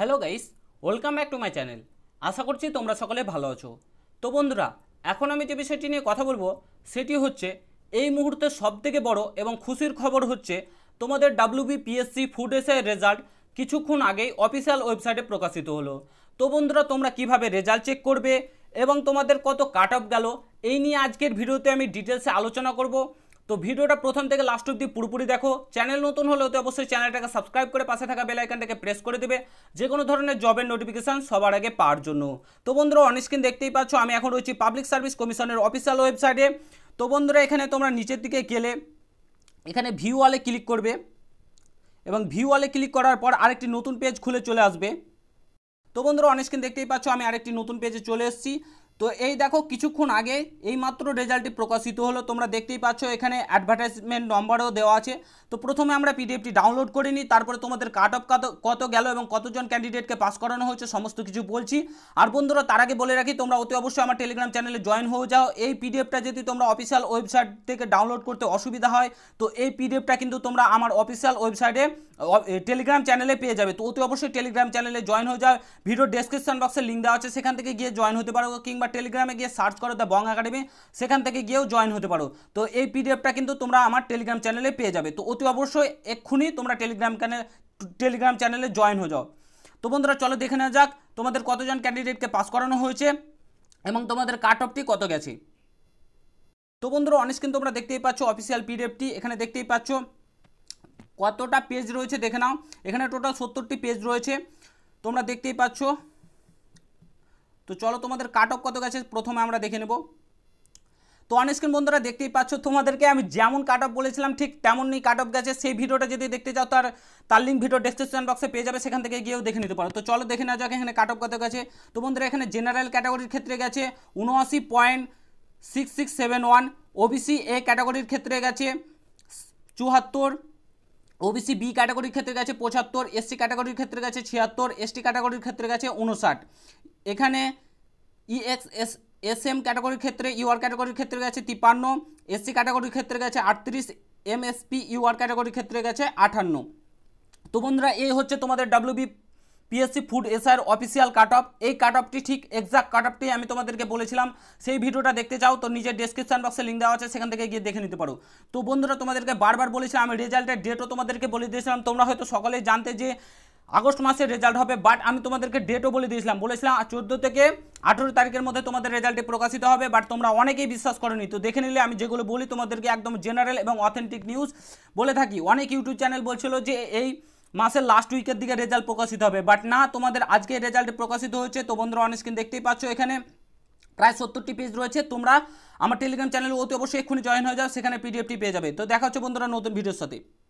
hello guys welcome back to my channel আশা করছি তোমরা সকলে ভালো আছো তো বন্ধুরা এখন আমি যে বিষয়টি নিয়ে কথা বলবো সেটি হচ্ছে এই মুহূর্তে সবথেকে বড় এবং খুশির খবর হচ্ছে তোমাদের পিএসসি ফুড এসের রেজাল্ট কিছুক্ষণ আগেই অফিসিয়াল ওয়েবসাইটে প্রকাশিত হলো তো বন্ধুরা তোমরা কিভাবে রেজাল্ট চেক করবে এবং তোমাদের কত কাট অফ গেল এই নিয়ে আজকের ভিডিওতে আমি ডিটেলসে আলোচনা করব তো ভিডিওটা প্রথম থেকে লাস্ট অব্দি পুরোপুরি দেখো চ্যানেল নতুন হলে তো অবশ্যই চ্যানেলটাকে সাবস্ক্রাইব করে পাশে থাকা বেল আইকনটাকে প্রেস করে দেবে যে কোনো ধরনের জবের নোটিফিকেশান সবার আগে পাওয়ার জন্য তো বন্ধুরা অনস্ক্রিন দেখতেই পাচ্ছ আমি এখন রয়েছি পাবলিক সার্ভিস কমিশনের অফিসিয়াল ওয়েবসাইটে তো বন্ধুরা এখানে তোমরা নিচের দিকে গেলে এখানে ভিউ ওয়ালে ক্লিক করবে এবং ভিউ ওয়ালে ক্লিক করার পর আরেকটি নতুন পেজ খুলে চলে আসবে তো বন্ধুরা অনেক স্ক্রিন দেখতেই পাচ্ছ আমি আরেকটি নতুন পেজে চলে এসেছি তো এই দেখো কিছুক্ষণ আগে এই মাত্র রেজাল্টটি প্রকাশিত হলো তোমরা দেখতেই পাচ্ছ এখানে অ্যাডভার্টাইজমেন্ট নম্বরও দেওয়া আছে তো প্রথমে আমরা পিডিএফটি ডাউনলোড করে নিই তারপরে তোমাদের কাট অফ কত কত গেল এবং কতজন ক্যান্ডিডেটকে পাস করানো হয়েছে সমস্ত কিছু বলছি আর বন্ধুরা তার আগে বলে রাখি তোমরা অতি অবশ্যই আমার টেলিগ্রাম চ্যানেলে জয়েন হয়ে যাও এই পিডিএফটা যদি তোমরা অফিসিয়াল ওয়েবসাইট থেকে ডাউনলোড করতে অসুবিধা হয় তো এই পিডিএফটা কিন্তু তোমরা আমার অফিসিয়াল ওয়েবসাইটে টেলিগ্রাম চ্যানেলে পেয়ে যাবে তো অতি অবশ্যই টেলিগ্রাম চ্যানেলে জয়েন হয়ে যাও ভিডিও ডেসক্রিপশন বক্সে লিঙ্ক দেওয়া আছে সেখান থেকে গিয়ে জয়েন হতে পারো কিংবা টেলিগ্রামে গিয়ে সার্চ করো দ্য বং একাডেমি সেখান থেকে গিয়েও জয়েন হতে পারো তো এই পিডিএফটা কিন্তু তোমরা আমার টেলিগ্রাম চ্যানেলে পেয়ে যাবে তো অতি অবশ্যই এক্ষুনি তোমরা টেলিগ্রাম চ্যানেল টেলিগ্রাম চ্যানেলে জয়েন হয়ে যাও তো বন্ধুরা চলো দেখে নেওয়া যাক তোমাদের কতজন ক্যান্ডিডেটকে পাস করানো হয়েছে এবং তোমাদের কাট অফটি কত গেছে তো বন্ধুরা অনেক কিন্তু তোমরা দেখতেই পাচ্ছ অফিসিয়াল পিডিএফটি এখানে দেখতেই পাচ্ছ কতটা পেজ রয়েছে দেখে নাও এখানে টোটাল সত্তরটি পেজ রয়েছে তোমরা দেখতেই পাচ্ছ তো চলো তোমাদের কাট অফ কত গেছে প্রথমে আমরা দেখে নেব তো অনেস্ক্রিন বন্ধুরা দেখতেই পাচ্ছ তোমাদেরকে আমি যেমন কাট অফ বলেছিলাম ঠিক তেমনই কাট অফ গেছে সেই ভিডিওটা যদি দেখতে চাও তার তার লিঙ্ক ভিডিও ডেসক্রিপশন বক্সে পেয়ে যাবে সেখান থেকে গিয়েও দেখে নিতে পারো তো চলো দেখে নেওয়া যাক এখানে কাট অফ কত গেছে তো বন্ধুরা এখানে জেনারেল ক্যাটাগরির ক্ষেত্রে গেছে উনআশি point six six seven one OBC A ক্যাটাগরির ক্ষেত্রে গেছে চুহাত্তর ওবিসি বি ক্যাটাগরির ক্ষেত্রে গেছে পঁচাত্তর এসসি ক্যাটাগরির ক্ষেত্রে গেছে ছিয়াত্তর এসটি ক্যাটাগরির ক্ষেত্রে গেছে উনষাট এখানে ইএক্স এস এস এম ক্যাটাগরির ক্ষেত্রে ইউআর e ক্যাটাগরির ক্ষেত্রে গেছে তিপ্পান্ন এসসি ক্যাটাগরির ক্ষেত্রে গেছে আটত্রিশ এম এস এমএসপি ইউআর ক্যাটাগরির ক্ষেত্রে গেছে আটান্ন তো বন্ধুরা এই হচ্ছে তোমাদের WB PSC food SR official cut off এই কাট অফটি ঠিক এক্সাক্ট কাট অফটি আমি তোমাদেরকে বলেছিলাম সেই ভিডিওটা দেখতে চাও তো নিজের ডেসক্রিপশন বক্সে লিঙ্ক দেওয়া আছে সেখান থেকে গিয়ে দেখে নিতে পারো তো বন্ধুরা তোমাদেরকে বারবার বলেছিলাম আমি রেজাল্টের ডেটও তোমাদেরকে বলে দিয়েছিলাম তোমরা হয়তো সকলে জানতে যে আগস্ট মাসে রেজাল্ট হবে বাট আমি তোমাদেরকে ডেটও বলে দিয়েছিলাম বলেছিলাম চোদ্দো থেকে আঠেরো তারিখের মধ্যে তোমাদের রেজাল্টে প্রকাশিত হবে বাট তোমরা অনেকেই বিশ্বাস করনি তো দেখে নিলে আমি যেগুলো বলি তোমাদেরকে একদম জেনারেল এবং অথেন্টিক নিউজ বলে থাকি অনেক ইউটিউব চ্যানেল বলছিল যে এই মাসের লাস্ট উইকের দিকে রেজাল্ট প্রকাশিত হবে বাট না তোমাদের আজকে রেজাল্ট প্রকাশিত হয়েছে তো বন্ধুরা অনেক স্ক্রিন দেখতেই পাচ্ছ এখানে প্রায় সত্তরটি পেজ রয়েছে তোমরা আমার টেলিগ্রাম চ্যানেলে অতি অবশ্যই এক্ষুনি জয়েন হয়ে যাও সেখানে পিডিএফটি পেয়ে যাবে তো দেখা হচ্ছে বন্ধুরা নতুন ভিডিওর সাথে